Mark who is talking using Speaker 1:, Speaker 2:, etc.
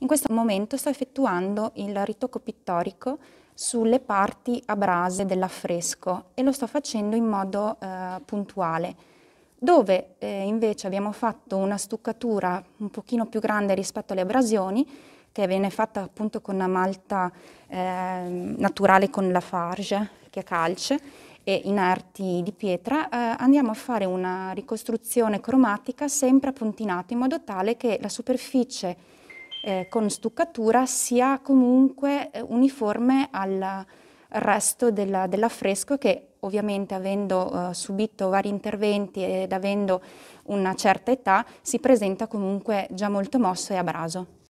Speaker 1: In questo momento sto effettuando il ritocco pittorico sulle parti a brase dell'affresco e lo sto facendo in modo eh, puntuale, dove eh, invece abbiamo fatto una stuccatura un pochino più grande rispetto alle abrasioni, che viene fatta appunto con una malta eh, naturale con la farge, che è calce, e inerti di pietra, eh, andiamo a fare una ricostruzione cromatica sempre a puntinato, in modo tale che la superficie eh, con stuccatura sia comunque eh, uniforme al resto dell'affresco dell che ovviamente avendo eh, subito vari interventi ed avendo una certa età si presenta comunque già molto mosso e abraso.